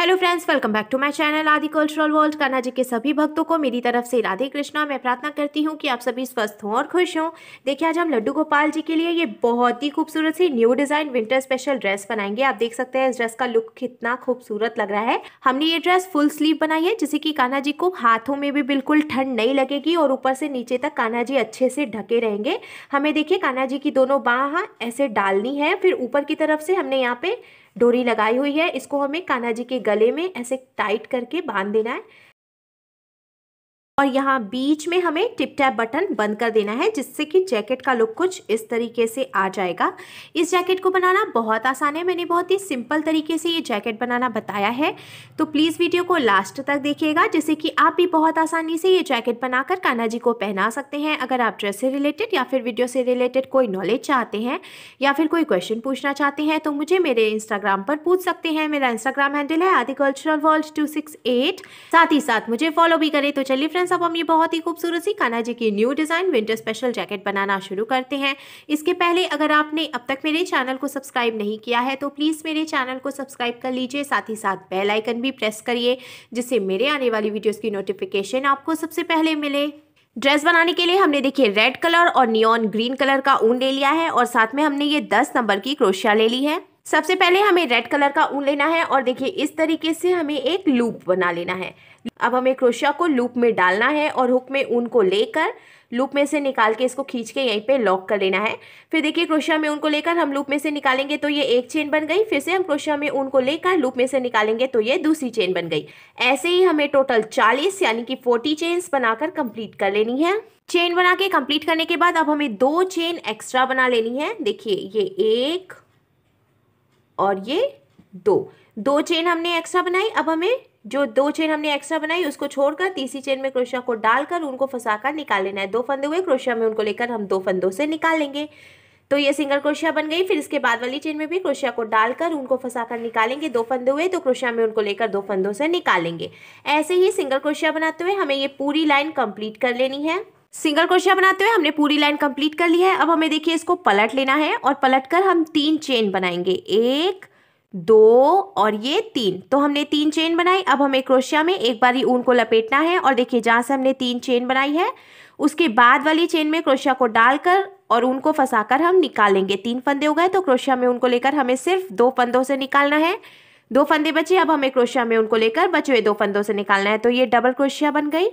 hello friends welcome back to my channel Aadi cultural world Kanha ji के सभी भक्तों को मेरी तरफ से राधे कृष्णा मैं प्रार्थना करती हूँ कि आप सभी स्वस्थ हों और खुश हों देखिए आज हम लड्डू गोपाल जी के लिए ये बहुत ही खूबसूरत सी new design winter special dress बनाएंगे आप देख सकते हैं इस ड्रेस का लुक कितना खूबसूरत लग रहा है हमने ये ड्रेस फुल स्लीव बनाई है जिससे कि कान्हा जी को हाथों में भी बिल्कुल ठंड नहीं लगेगी और ऊपर से नीचे तक कान्हा जी अच्छे से ढके रहेंगे हमें देखिए कान्हा जी की दोनों बाह ऐसे डालनी है फिर ऊपर की तरफ से हमने यहाँ पे डोरी लगाई हुई है इसको हमें कान्हा जी के गले में ऐसे टाइट करके बांध देना है और यहाँ बीच में हमें टिप टैप बटन बंद कर देना है जिससे कि जैकेट का लुक कुछ इस तरीके से आ जाएगा इस जैकेट को बनाना बहुत आसान है मैंने बहुत ही सिंपल तरीके से ये जैकेट बनाना बताया है तो प्लीज़ वीडियो को लास्ट तक देखिएगा जिससे कि आप भी बहुत आसानी से ये जैकेट बनाकर कान्हा जी को पहना सकते हैं अगर आप ड्रेस से रिलेटेड या फिर वीडियो से रिलेटेड कोई नॉलेज चाहते हैं या फिर कोई क्वेश्चन पूछना चाहते हैं तो मुझे मेरे इंस्टाग्राम पर पूछ सकते हैं मेरा इंस्टाग्राम हैंडल है Aadi cultural world two six eight साथ ही साथ मुझे फॉलो भी करें तो चलिए फ्रेंड्स फ्रेंड्स अब हम ये बहुत ही खूबसूरत सी कान्हा जी की new design winter special jacket बनाना शुरू करते हैं इसके पहले अगर आपने अब तक मेरे चैनल को सब्सक्राइब नहीं किया है तो प्लीज़ मेरे चैनल को सब्सक्राइब कर लीजिए साथ ही साथ बेल आइकन भी प्रेस करिए जिससे मेरे आने वाली वीडियोज़ की नोटिफिकेशन आपको सबसे पहले मिले ड्रेस बनाने के लिए हमने देखिए रेड कलर और नियॉन ग्रीन कलर का ऊन ले लिया है और साथ में हमने ये दस नंबर की क्रोशिया ले ली है सबसे पहले हमें रेड कलर का ऊन लेना है और देखिए इस तरीके से हमें एक लूप बना लेना है अब हमें क्रोशिया को लूप में डालना है और हुक में ऊन को लेकर लूप में से निकाल के इसको खींच के यहीं पे लॉक कर लेना है फिर देखिए क्रोशिया में ऊन को लेकर हम लूप में से निकालेंगे तो ये एक चेन बन गई फिर से हम क्रोशिया में ऊन को लेकर लूप में से निकालेंगे तो ये दूसरी चेन बन गई ऐसे ही हमें टोटल चालीस यानी कि फोर्टी चेन्स बनाकर कंप्लीट कर लेनी है चेन बना के कंप्लीट करने के बाद अब हमें दो चेन एक्स्ट्रा बना लेनी है देखिए ये एक और ये दो दो चेन हमने एक्स्ट्रा बनाई अब हमें जो दो चेन हमने एक्स्ट्रा बनाई उसको छोड़कर तीसरी चेन में क्रोशिया को डालकर उनको फंसाकर निकाल लेना है दो फंदे हुए क्रोशिया में उनको लेकर हम दो फंदों से निकाल लेंगे तो ये सिंगल क्रोशिया बन गई फिर इसके बाद वाली चेन में भी क्रोशिया को डालकर उनको फंसाकर निकालेंगे दो फंदे हुए तो क्रोशिया में उनको लेकर दो फंदों से निकालेंगे ऐसे ही सिंगल क्रोशिया बनाते हुए हमें ये पूरी लाइन कंप्लीट कर लेनी है सिंगल क्रोशिया बनाते हुए हमने पूरी लाइन कंप्लीट कर ली है अब हमें देखिए इसको पलट लेना है और पलट कर हम तीन चेन बनाएंगे एक दो और ये तीन तो हमने तीन चेन बनाई अब हमें क्रोशिया में एक बार ही ऊन को लपेटना है और देखिए जहाँ से हमने तीन चेन बनाई है उसके बाद वाली चेन में क्रोशिया को डालकर और ऊन को फंसाकर हम निकालेंगे तीन फंदे हो गए तो क्रोशिया में उनको लेकर हमें सिर्फ दो फंदों से निकालना है दो फंदे बचे अब हमें क्रोशिया में उनको लेकर बचे हुए दो फंदों से निकालना है तो ये डबल क्रोशिया बन गई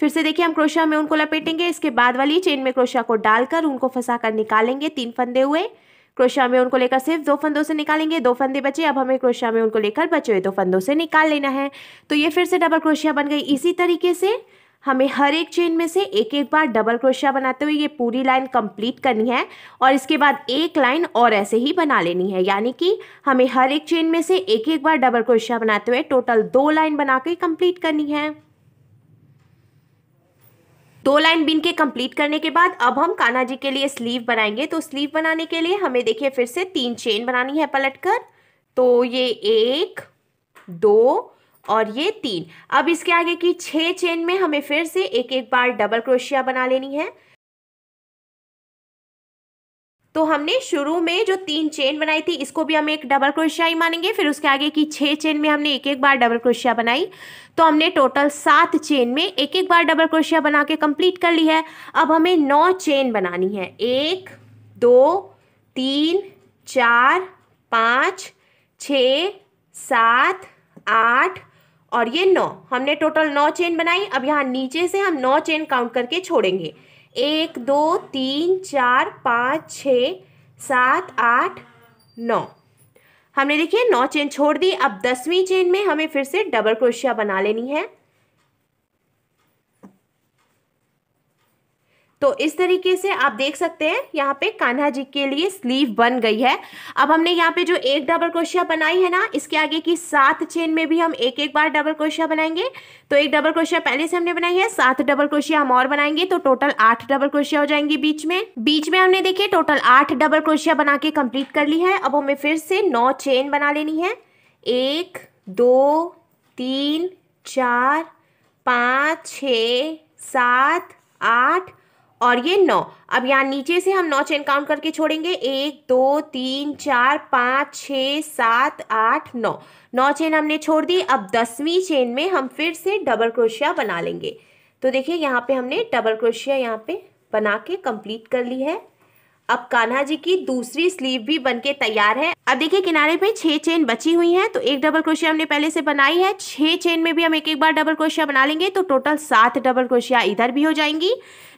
फिर से देखिए हम क्रोशिया में उनको लपेटेंगे इसके बाद वाली चेन में क्रोशिया को डालकर उनको फंसाकर निकालेंगे तीन फंदे हुए क्रोशिया में उनको लेकर सिर्फ दो फंदों से निकालेंगे दो फंदे बचे अब हमें क्रोशिया में उनको लेकर बचे हुए दो फंदों से निकाल लेना है तो ये फिर से डबल क्रोशिया बन गई इसी तरीके से हमें हर एक चेन में से एक एक बार डबल क्रोशिया बनाते हुए ये पूरी लाइन कंप्लीट करनी है और इसके बाद एक लाइन और ऐसे ही बना लेनी है यानी कि हमें हर एक चेन में से एक एक बार डबल क्रोशिया बनाते हुए टोटल दो लाइन बना के कंप्लीट करनी है दो लाइन बिन के कंप्लीट करने के बाद अब हम कान्हा जी के लिए स्लीव बनाएंगे तो स्लीव बनाने के लिए हमें देखिए फिर से तीन चेन बनानी है पलट कर तो ये एक दो और ये तीन अब इसके आगे की छह चेन में हमें फिर से एक एक बार डबल क्रोशिया बना लेनी है तो हमने शुरू में जो तीन चेन बनाई थी इसको भी हम एक डबल क्रोशिया ही मानेंगे फिर उसके आगे की छः चेन में हमने एक एक बार डबल क्रोशिया बनाई तो हमने टोटल सात चेन में एक एक बार डबल क्रोशिया बना के कंप्लीट कर ली है अब हमें नौ चेन बनानी है एक दो तीन चार पाँच छ सात आठ और ये नौ हमने टोटल नौ चेन बनाई अब यहाँ नीचे से हम नौ चेन काउंट करके छोड़ेंगे एक दो तीन चार पाँच छ सात आठ नौ हमने देखिए नौ चेन छोड़ दी अब दसवीं चेन में हमें फिर से डबल क्रोशिया बना लेनी है तो इस तरीके से आप देख सकते हैं यहाँ पे कान्हा जी के लिए स्लीव बन गई है अब हमने यहाँ पे जो एक डबल क्रोशिया बनाई है ना इसके आगे की सात चेन में भी हम एक एक बार डबल क्रोशिया बनाएंगे तो एक डबल क्रोशिया पहले से हमने बनाई है सात डबल क्रोशिया हम और बनाएंगे तो टोटल आठ डबल क्रोशिया हो जाएंगी बीच में बीच में हमने देखिए टोटल आठ डबल क्रोशिया बना के कम्प्लीट कर ली है अब हमें फिर से नौ चेन बना लेनी है एक दो तीन चार पाँच छ सात आठ और ये नौ अब यहाँ नीचे से हम नौ चेन काउंट करके छोड़ेंगे एक दो तीन चार पाँच छः सात आठ नौ नौ चेन हमने छोड़ दी अब दसवीं चेन में हम फिर से डबल क्रोशिया बना लेंगे तो देखिए यहाँ पे हमने डबल क्रोशिया यहाँ पे बना के कंप्लीट कर ली है अब कान्हा जी की दूसरी स्लीव भी बनके तैयार है अब देखिए किनारे पे छह चेन बची हुई हैं तो एक डबल क्रोशिया हमने पहले से बनाई है छह चेन में भी हम एक एक बार डबल क्रोशिया बना लेंगे तो टोटल सात डबल क्रोशिया इधर भी हो जाएंगी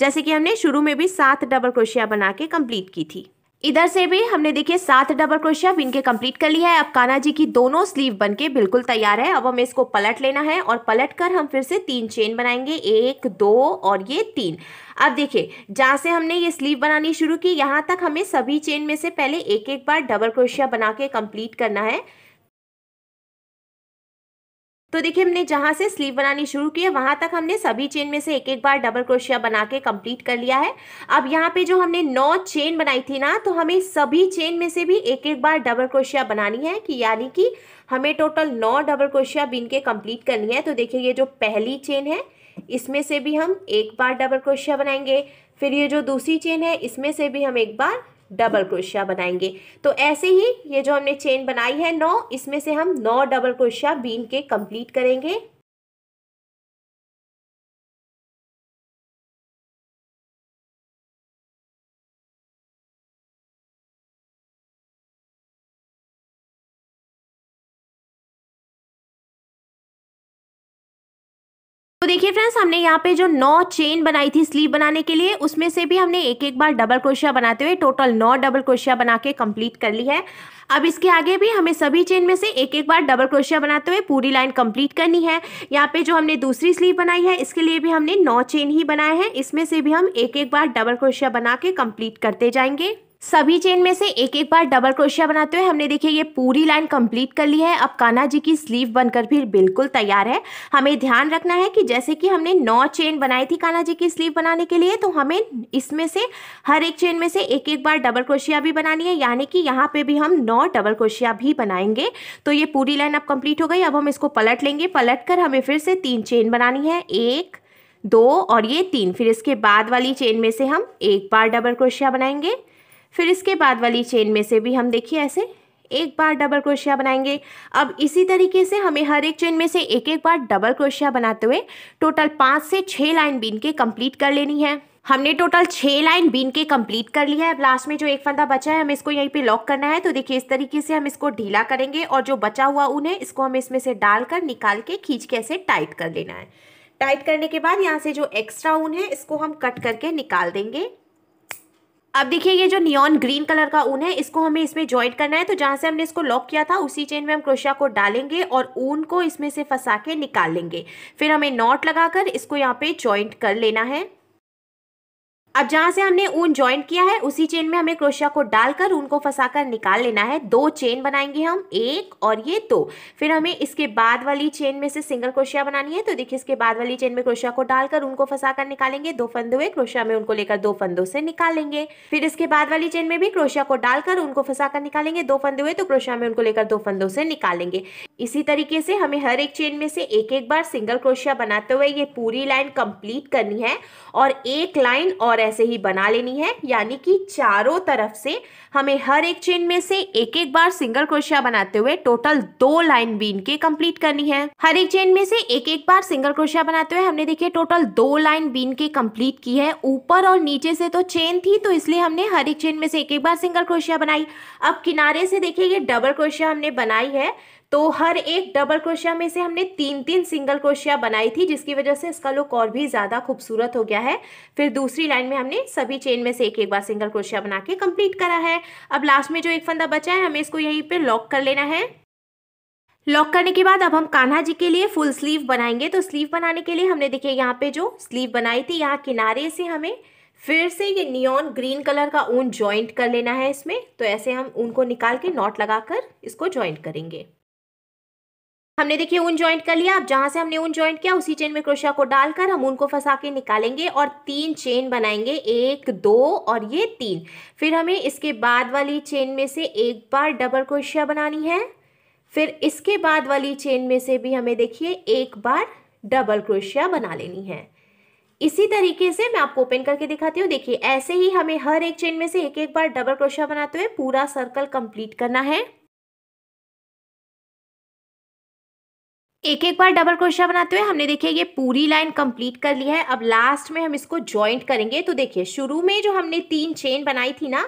जैसे कि हमने शुरू में भी सात डबल क्रोशिया बना के कम्प्लीट की थी इधर से भी हमने देखिए सात डबल क्रोशिया विन के कंप्लीट कर लिया है अब काना जी की दोनों स्लीव बन के बिल्कुल तैयार है अब हमें इसको पलट लेना है और पलट कर हम फिर से तीन चेन बनाएंगे एक दो और ये तीन अब देखिए जहाँ से हमने ये स्लीव बनानी शुरू की यहाँ तक हमें सभी चेन में से पहले एक एक बार डबल क्रोशिया बना के कम्प्लीट करना है तो देखिए हमने जहाँ से स्लीव बनानी शुरू की है वहाँ तक हमने सभी चेन में से एक एक बार डबल क्रोशिया बना के कम्प्लीट कर लिया है अब यहाँ पे जो हमने नौ चेन बनाई थी ना तो हमें सभी चेन में से भी एक एक बार डबल क्रोशिया बनानी है कि यानी कि हमें टोटल नौ डबल क्रोशिया बीन के कम्प्लीट करनी है तो देखिए ये जो पहली चेन है इसमें से भी हम एक बार डबल क्रोशिया बनाएंगे फिर ये जो दूसरी चेन है इसमें से भी हम एक बार डबल क्रोशिया बनाएंगे तो ऐसे ही ये जो हमने चेन बनाई है नौ इसमें से हम नौ डबल क्रोशिया बीन के कंप्लीट करेंगे देखिए फ्रेंड्स हमने यहाँ पे जो नौ चेन बनाई थी स्लीव बनाने के लिए उसमें से भी हमने एक एक बार डबल क्रोशिया बनाते हुए टोटल नौ डबल क्रोशिया बना के कंप्लीट कर ली है अब इसके आगे भी हमें सभी चेन में से एक एक बार डबल क्रोशिया बनाते हुए पूरी लाइन कंप्लीट करनी है यहाँ पे जो हमने दूसरी स्लीव बनाई है इसके लिए भी हमने नौ चेन ही बनाए हैं इसमें से भी हम एक एक बार डबल क्रोशिया बना के कंप्लीट करते जाएंगे सभी चेन में से एक एक बार डबल क्रोशिया बनाते हुए हमने देखिए ये पूरी लाइन कंप्लीट कर ली है अब कान्हा जी की स्लीव बनकर भी बिल्कुल तैयार है हमें ध्यान रखना है कि जैसे कि हमने नौ चेन बनाई थी कान्हा जी की स्लीव बनाने के लिए तो हमें इसमें से हर एक चेन में से एक एक बार डबल क्रोशिया भी बनानी है यानी कि यहाँ पर भी हम नौ डबल क्रोशिया भी बनाएंगे तो ये पूरी लाइन अब कंप्लीट हो गई अब हम इसको पलट लेंगे पलट कर हमें फिर से तीन चेन बनानी है एक दो और ये तीन फिर इसके बाद वाली चेन में से हम एक बार डबल क्रोशिया बनाएंगे फिर इसके बाद वाली चेन में से भी हम देखिए ऐसे एक बार डबल क्रोशिया बनाएंगे अब इसी तरीके से हमें हर एक चेन में से एक एक बार डबल क्रोशिया बनाते हुए टोटल पाँच से छः लाइन बीन के कंप्लीट कर लेनी है हमने टोटल छः लाइन बीन के कंप्लीट कर लिया है अब लास्ट में जो एक फंदा बचा है हमें इसको यहीं पे लॉक करना है तो देखिए इस तरीके से हम इसको ढीला करेंगे और जो बचा हुआ ऊन है इसको हमें इसमें से डालकर निकाल के खींच के ऐसे टाइट कर लेना है टाइट करने के बाद यहाँ से जो एक्स्ट्रा ऊन है इसको हम कट करके निकाल देंगे अब देखिए ये जो नियॉन ग्रीन कलर का ऊन है इसको हमें इसमें ज्वाइंट करना है तो जहाँ से हमने इसको लॉक किया था उसी चेन में हम क्रोशिया को डालेंगे और ऊन को इसमें से फंसा के निकाल लेंगे फिर हमें नॉट लगाकर इसको यहाँ पे ज्वाइंट कर लेना है अब जहां से हमने ऊन ज्वाइंट किया है उसी चेन में हमें क्रोशिया को डालकर ऊन को फंसाकर निकाल लेना है दो चेन बनाएंगे हम एक और ये दो फिर हमें इसके बाद वाली चेन में से सिंगल क्रोशिया बनानी है तो देखिए इसके बाद वाली चेन में क्रोशिया को डालकर उनको फंसाकर निकालेंगे दो फंदे हुए क्रोशिया में उनको लेकर दो फंदों से निकालेंगे फिर इसके बाद वाली चेन में भी क्रोशिया को डालकर उनको फंसाकर निकालेंगे दो फंदे हुए तो क्रोशिया में उनको लेकर दो फंदों से निकालेंगे इसी तरीके से हमें हर एक चेन में से एक एक बार सिंगल क्रोशिया बनाते हुए ये पूरी लाइन कंप्लीट करनी है और एक लाइन और ऐसे ही बना लेनी है यानी कि चारों तरफ से हमें हर एक चेन में से एक एक बार सिंगल क्रोशिया बनाते हुए टोटल दो लाइन बीन के कंप्लीट करनी है हर एक चेन में से एक एक बार सिंगल क्रोशिया बनाते हुए हमने देखिए टोटल दो लाइन बीन के कम्प्लीट की है ऊपर और नीचे से तो चेन थी तो इसलिए हमने हर एक चेन में से एक एक बार सिंगल क्रोशिया बनाई अब किनारे से देखिए ये डबल क्रोशिया हमने बनाई है तो हर एक डबल क्रोशिया में से हमने तीन तीन सिंगल क्रोशिया बनाई थी जिसकी वजह से इसका लुक और भी ज़्यादा खूबसूरत हो गया है फिर दूसरी लाइन में हमने सभी चेन में से एक एक बार सिंगल क्रोशिया बना के कंप्लीट करा है अब लास्ट में जो एक फंदा बचा है हमें इसको यहीं पर लॉक कर लेना है लॉक करने के बाद अब हम कान्हा जी के लिए फुल स्लीव बनाएंगे तो स्लीव बनाने के लिए हमने देखिए यहाँ पे जो स्लीव बनाई थी यहाँ किनारे से हमें फिर से ये नियॉन ग्रीन कलर का ऊन ज्वाइंट कर लेना है इसमें तो ऐसे हम ऊन को निकाल के नॉट लगाकर इसको ज्वाइंट करेंगे हमने देखिए ऊन ज्वाइंट कर लिया अब जहाँ से हमने ऊन ज्वाइंट किया उसी चेन में क्रोशिया को डालकर हम ऊन को फंसा के निकालेंगे और तीन चेन बनाएंगे एक दो और ये तीन फिर हमें इसके बाद वाली चेन में से एक बार डबल क्रोशिया बनानी है फिर इसके बाद वाली चेन में से भी हमें देखिए एक बार डबल क्रोशिया बना लेनी है इसी तरीके से मैं आपको ओपन करके दिखाती हूँ देखिए ऐसे ही हमें हर एक चेन में से एक एक बार डबल क्रोशिया बनाते हुए पूरा सर्कल कंप्लीट करना है एक एक बार डबल क्रोशिया बनाते हुए हमने देखिए ये पूरी लाइन कंप्लीट कर ली है अब लास्ट में हम इसको ज्वाइंट करेंगे तो देखिए शुरू में जो हमने तीन चेन बनाई थी ना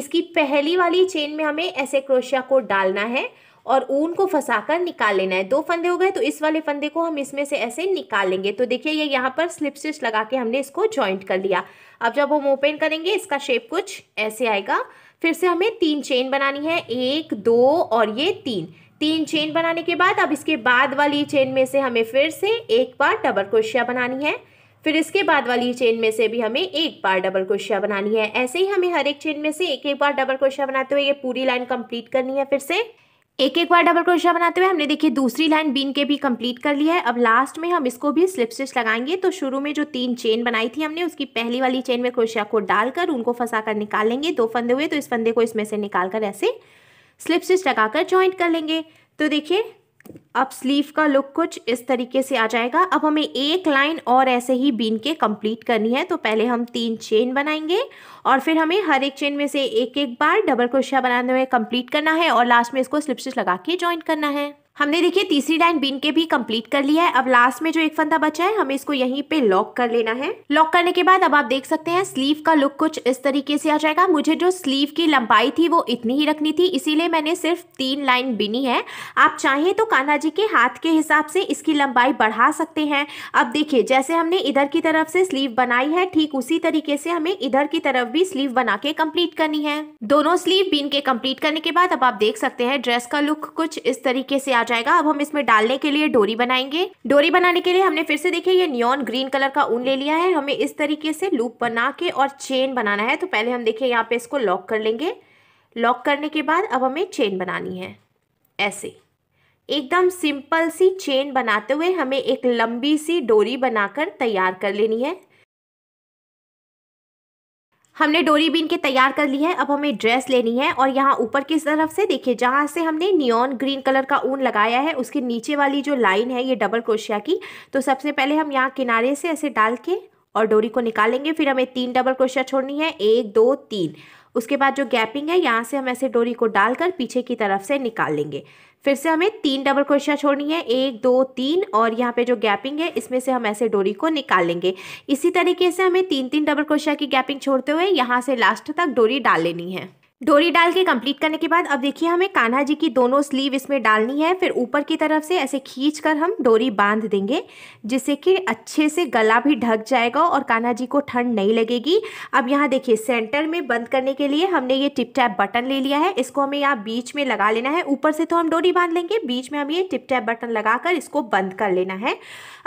इसकी पहली वाली चेन में हमें ऐसे क्रोशिया को डालना है और ऊन को फंसाकर निकाल लेना है दो फंदे हो गए तो इस वाले फंदे को हम इसमें से ऐसे निकालेंगे तो देखिए ये यहाँ पर स्लिप स्टिच लगा के हमने इसको ज्वाइंट कर लिया अब जब हम ओपन करेंगे इसका शेप कुछ ऐसे आएगा फिर से हमें तीन चेन बनानी है एक दो और ये तीन तीन चेन बनाने के बाद अब इसके बाद वाली चेन में से हमें फिर से एक बार डबल क्रोशिया बनानी है फिर इसके बाद वाली चेन में से भी हमें एक बार डबल क्रोशिया बनानी है ऐसे ही हमें हर एक चेन में से एक एक बार डबल क्रोशिया बनाते हुए ये पूरी लाइन कंप्लीट करनी है फिर से एक एक बार डबल क्रोशिया बनाते हुए हमने देखिए दूसरी लाइन बीन के भी कंप्लीट कर लिया है अब लास्ट में हम इसको भी स्लिप स्टिच लगाएंगे तो शुरू में जो तीन चेन बनाई थी हमने उसकी पहली वाली चेन में क्रोशिया को डालकर उनको फंसा कर निकाल लेंगे दो फंदे हुए तो इस फंदे को इसमें से निकाल कर ऐसे स्लिप स्टिच लगाकर ज्वाइंट कर लेंगे तो देखिए अब स्लीव का लुक कुछ इस तरीके से आ जाएगा अब हमें एक लाइन और ऐसे ही बीन के कंप्लीट करनी है तो पहले हम तीन चेन बनाएंगे और फिर हमें हर एक चेन में से एक एक बार डबल क्रोशिया बनाने में कंप्लीट करना है और लास्ट में इसको स्लिप स्टिच लगा के ज्वाइन करना है हमने देखिए तीसरी लाइन बिन के भी कंप्लीट कर लिया है अब लास्ट में जो एक फंदा बचा है हमें इसको यहीं पे लॉक कर लेना है लॉक करने के बाद अब आप देख सकते हैं स्लीव का लुक कुछ इस तरीके से आ जाएगा मुझे जो स्लीव की लंबाई थी वो इतनी ही रखनी थी इसीलिए मैंने सिर्फ तीन लाइन बिनी है आप चाहें तो कान्हा जी के हाथ के हिसाब से इसकी लंबाई बढ़ा सकते हैं अब देखिए जैसे हमने इधर की तरफ से स्लीव बनाई है ठीक उसी तरीके से हमें इधर की तरफ भी स्लीव बना के कम्प्लीट करनी है दोनों स्लीव बीन के कम्प्लीट करने के बाद अब आप देख सकते हैं ड्रेस का लुक कुछ इस तरीके से आ आ जाएगा अब हम इसमें डालने के लिए डोरी बनाएंगे डोरी बनाने के लिए हमने फिर से देखिए ये नियॉन ग्रीन कलर का ऊन ले लिया है हमें इस तरीके से लूप बना के और चेन बनाना है तो पहले हम देखिए यहाँ पे इसको लॉक कर लेंगे लॉक करने के बाद अब हमें चेन बनानी है ऐसे एकदम सिंपल सी चेन बनाते हुए हमें एक लंबी सी डोरी बनाकर तैयार कर लेनी है हमने डोरी बीन के तैयार कर ली है अब हमें ड्रेस लेनी है और यहाँ ऊपर की तरफ से देखिए जहाँ से हमने नियॉन ग्रीन कलर का ऊन लगाया है उसके नीचे वाली जो लाइन है ये डबल क्रोशिया की तो सबसे पहले हम यहाँ किनारे से ऐसे डाल के और डोरी को निकालेंगे फिर हमें तीन डबल क्रोशिया छोड़नी है एक दो तीन उसके बाद जो गैपिंग है यहाँ से हम ऐसे डोरी को डालकर पीछे की तरफ से निकाल लेंगे फिर से हमें तीन डबल क्रोशिया छोड़नी है एक दो तीन और यहाँ पे जो गैपिंग है इसमें से हम ऐसे डोरी को निकाल लेंगे इसी तरीके से हमें तीन तीन डबल क्रोशिया की गैपिंग छोड़ते हुए यहाँ से लास्ट तक डोरी डाल लेनी है डोरी डाल के कंप्लीट करने के बाद अब देखिए हमें कान्हा जी की दोनों स्लीव इसमें डालनी है फिर ऊपर की तरफ से ऐसे खींच कर हम डोरी बांध देंगे जिससे कि अच्छे से गला भी ढक जाएगा और कान्हा जी को ठंड नहीं लगेगी अब यहाँ देखिए सेंटर में बंद करने के लिए हमने ये टिप टैप बटन ले लिया है इसको हमें यहाँ बीच में लगा लेना है ऊपर से तो हम डोरी बांध लेंगे बीच में हम ये टिप टैप बटन लगा कर इसको बंद कर लेना है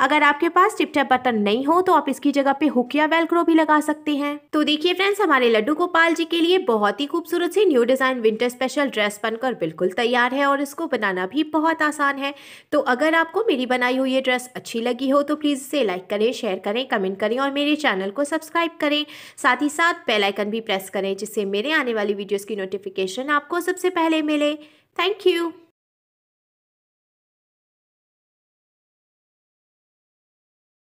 अगर आपके पास टिप टैप बटन नहीं हो तो आप इसकी जगह पर हुकिया वेलक्रो भी लगा सकते हैं तो देखिए फ्रेंड्स हमारे लड्डू गोपाल जी के लिए बहुत ही खूबसूरत खूबसूरत सी new design winter special dress बनकर बिल्कुल तैयार है और इसको बनाना भी बहुत आसान है तो अगर आपको मेरी बनाई हुई ये ड्रेस अच्छी लगी हो तो प्लीज़ इसे लाइक करें शेयर करें कमेंट करें और मेरे चैनल को सब्सक्राइब करें साथ ही साथ बेलाइकन भी प्रेस करें जिससे मेरे आने वाली वीडियोज़ की नोटिफिकेशन आपको सबसे पहले मिले थैंक यू